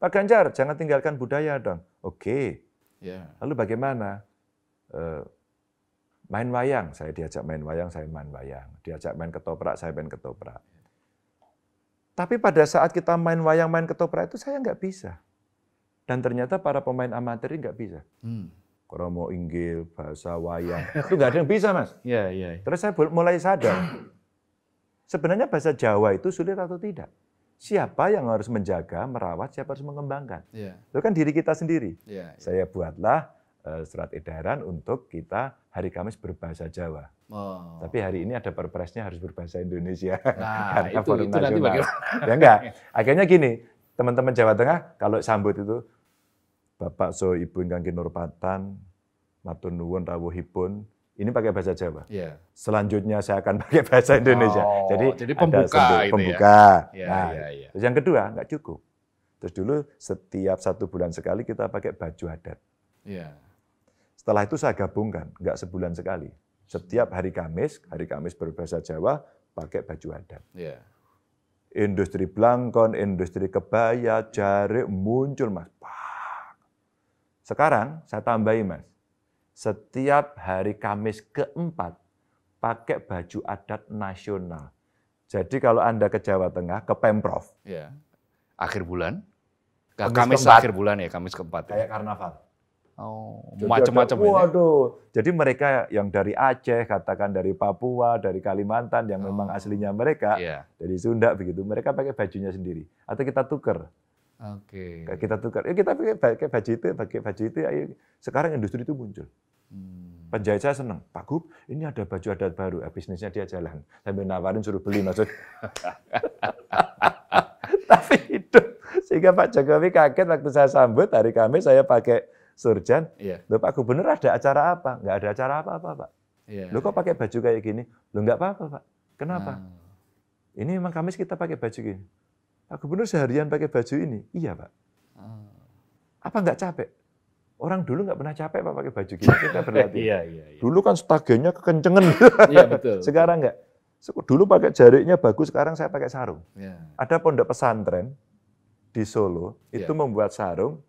Pak Ganjar, jangan tinggalkan budaya dong. Oke. Okay. Ya. Lalu bagaimana? Eh, main wayang, saya diajak main wayang, saya main wayang. Diajak main ketoprak, saya main ketoprak. Tapi pada saat kita main wayang, main ketoprak itu saya nggak bisa. Dan ternyata para pemain amatir nggak bisa. Hmm. Kromo Inggil, bahasa wayang, itu nggak ada yang bisa mas. Iya, iya. Terus saya mulai sadar, sebenarnya bahasa Jawa itu sulit atau tidak? siapa yang harus menjaga, merawat, siapa harus mengembangkan. Yeah. Itu kan diri kita sendiri. Yeah, yeah. Saya buatlah uh, eh, surat edaran untuk kita hari Kamis berbahasa Jawa. Oh. Tapi hari ini ada perpresnya harus berbahasa Indonesia. Nah, Karena itu, forum itu nanti bagaimana? ya enggak. Akhirnya gini, teman-teman Jawa Tengah kalau sambut itu Bapak so ibu ingkang kinurpatan Matun nuwun rawuhipun ini pakai bahasa Jawa. Yeah. Selanjutnya saya akan pakai bahasa Indonesia. Oh, jadi, jadi pembuka, ada sendir, gitu Ya. Iya, nah, ya, ya, ya. Terus yang kedua nggak cukup. Terus dulu setiap satu bulan sekali kita pakai baju adat. Yeah. Setelah itu saya gabungkan, nggak sebulan sekali. Setiap hari Kamis, hari Kamis berbahasa Jawa pakai baju adat. Yeah. Industri blangkon, industri kebaya, jari muncul mas. Sekarang saya tambahi mas setiap hari Kamis keempat pakai baju adat nasional. Jadi kalau Anda ke Jawa Tengah, ke Pemprov. Ya. Akhir bulan? Kamis, Kamis keempat. akhir bulan ya, Kamis keempat. Ya. Kayak karnaval. Oh, macam-macam Waduh. Jadi mereka yang dari Aceh, katakan dari Papua, dari Kalimantan yang oh. memang aslinya mereka, yeah. dari Sunda begitu, mereka pakai bajunya sendiri atau kita tuker. Oke. Okay. Kita tukar. Ya kita pikir pakai baju itu, pakai baju itu. Ayo. Sekarang industri itu muncul. Hmm. Penjajah senang. Pak Gub, ini ada baju adat baru. Eh, bisnisnya dia jalan. Sambil nawarin suruh beli maksud. Tapi hidup. Sehingga Pak Jokowi kaget waktu saya sambut hari Kamis saya pakai surjan. Yeah. Loh Pak Gubernur ada acara apa? Enggak ada acara apa-apa Pak. Yeah. Loh kok pakai baju kayak gini? Loh enggak apa-apa Pak. Kenapa? Nah. Ini memang Kamis kita pakai baju gini. Pak Gubernur seharian pakai baju ini. Iya, Pak. Hmm. Apa nggak capek? Orang dulu nggak pernah capek Pak pakai baju gini, gitu. kita berlatih. Ya. iya, iya, iya. Dulu kan stagennya kekencengan. iya, betul. Sekarang nggak. Dulu pakai jariknya bagus, sekarang saya pakai sarung. Yeah. Ada pondok pesantren di Solo, itu yeah. membuat sarung,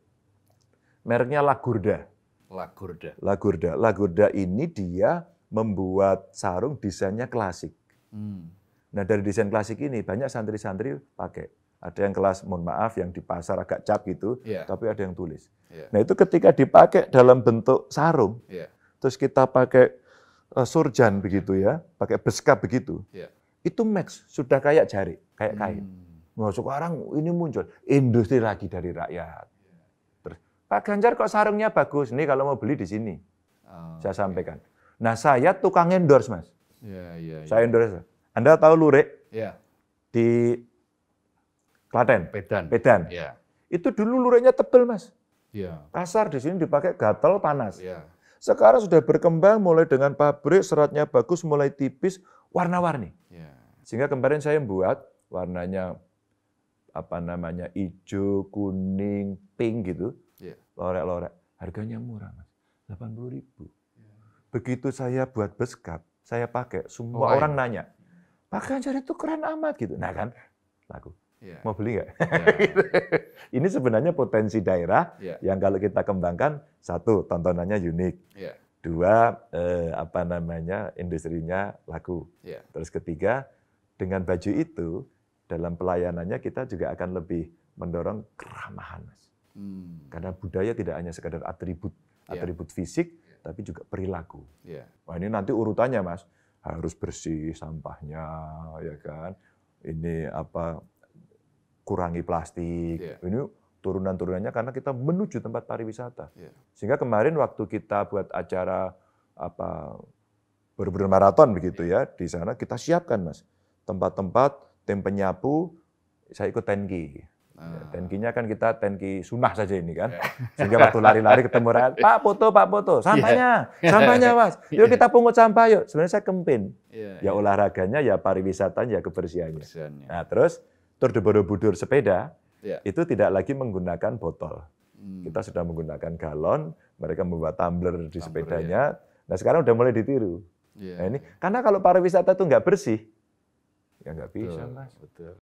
mereknya Lagurda. Lagurda. Lagurda. Lagurda ini dia membuat sarung desainnya klasik. Hmm. Nah dari desain klasik ini banyak santri-santri pakai. Ada yang kelas, mohon maaf, yang di pasar agak cap gitu, yeah. tapi ada yang tulis. Yeah. Nah itu ketika dipakai dalam bentuk sarung, yeah. terus kita pakai uh, surjan begitu ya, pakai beskap begitu, yeah. itu max sudah kayak jari, kayak kain. Hmm. Nah sekarang ini muncul industri lagi dari rakyat. Terus iya. Pak Ganjar kok sarungnya bagus, nih kalau mau beli di sini, oh, saya sampaikan. Nah saya tukang endorse mas, yeah, yeah, saya iya. endorse. Anda tahu lurik? Yeah. Di Klaten. Pedan. Pedan. Ya. Itu dulu lurenya tebel Mas. Ya. Kasar di sini dipakai gatel panas. Ya. Sekarang sudah berkembang mulai dengan pabrik, seratnya bagus, mulai tipis, warna-warni. Ya. Sehingga kemarin saya membuat warnanya apa namanya hijau, kuning, pink gitu. Iya. Lorek-lorek. Harganya murah, Mas. 80.000. ribu. Ya. Begitu saya buat beskap, saya pakai, semua oh, iya. orang ya. nanya, pakaian jari itu keren amat gitu. Nah kan, laku yeah. mau beli nggak? Yeah. Gitu. Ini sebenarnya potensi daerah yeah. yang kalau kita kembangkan satu tontonannya unik, yeah. dua eh, apa namanya industrinya laku, yeah. terus ketiga dengan baju itu dalam pelayanannya kita juga akan lebih mendorong keramahan, mas. Hmm. Karena budaya tidak hanya sekadar atribut iya. atribut yeah. fisik, yeah. tapi juga perilaku. Yeah. Wah ini nanti urutannya mas harus bersih sampahnya ya kan ini apa kurangi plastik. Yeah. Ini turunan-turunannya karena kita menuju tempat pariwisata. Yeah. Sehingga kemarin waktu kita buat acara apa berburu maraton begitu yeah. ya, di sana kita siapkan Mas. Tempat-tempat tim penyapu saya ikut tenki. Ya, ah. Tenkinya kan kita tenki sunnah saja ini kan. Iya. Sehingga waktu lari-lari ketemu rakyat, Pak foto, Pak foto, sampahnya, sampahnya mas. Iya. Yuk kita pungut sampah yuk. Sebenarnya saya kempin. Iya, ya olahraganya, ya pariwisatanya, ya kebersihannya. kebersihannya. Nah terus Tour de Borobudur sepeda yeah. itu tidak lagi menggunakan botol. Hmm. Kita sudah menggunakan galon, mereka membuat tumbler di tumbler, sepedanya. Ya. Nah sekarang udah mulai ditiru. Yeah. Nah ini karena kalau pariwisata itu nggak bersih, ya nggak bisa mas. Betul.